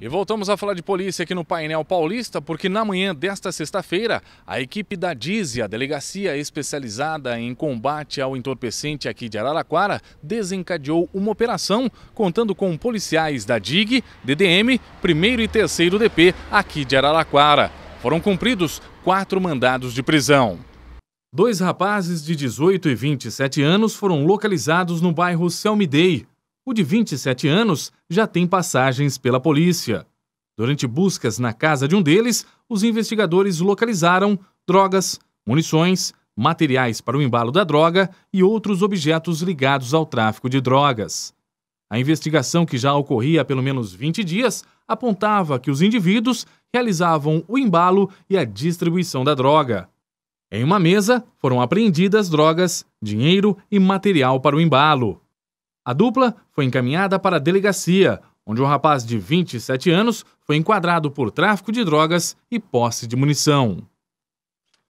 E voltamos a falar de polícia aqui no painel paulista, porque na manhã desta sexta-feira, a equipe da Dize, a delegacia especializada em combate ao entorpecente aqui de Araraquara, desencadeou uma operação contando com policiais da DIG, DDM, 1 e 3 DP aqui de Araraquara. Foram cumpridos quatro mandados de prisão. Dois rapazes de 18 e 27 anos foram localizados no bairro Selmidei, o de 27 anos já tem passagens pela polícia. Durante buscas na casa de um deles, os investigadores localizaram drogas, munições, materiais para o embalo da droga e outros objetos ligados ao tráfico de drogas. A investigação, que já ocorria há pelo menos 20 dias, apontava que os indivíduos realizavam o embalo e a distribuição da droga. Em uma mesa foram apreendidas drogas, dinheiro e material para o embalo. A dupla foi encaminhada para a delegacia, onde um rapaz de 27 anos foi enquadrado por tráfico de drogas e posse de munição.